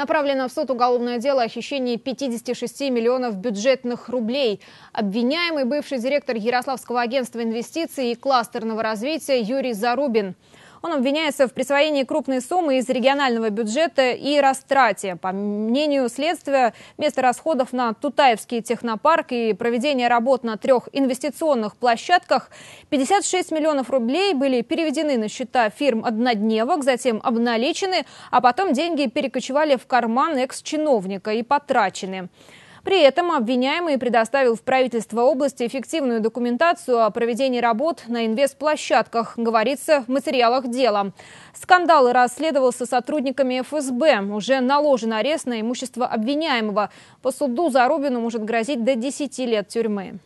Направлено в суд уголовное дело о хищении 56 миллионов бюджетных рублей. Обвиняемый бывший директор Ярославского агентства инвестиций и кластерного развития Юрий Зарубин. Он обвиняется в присвоении крупной суммы из регионального бюджета и растрате. По мнению следствия, вместо расходов на Тутаевский технопарк и проведение работ на трех инвестиционных площадках 56 миллионов рублей были переведены на счета фирм «Однодневок», затем обналичены, а потом деньги перекочевали в карман экс-чиновника и потрачены. При этом обвиняемый предоставил в правительство области эффективную документацию о проведении работ на инвестплощадках, говорится в материалах дела. Скандал расследовался сотрудниками ФСБ. Уже наложен арест на имущество обвиняемого. По суду Зарубину может грозить до 10 лет тюрьмы.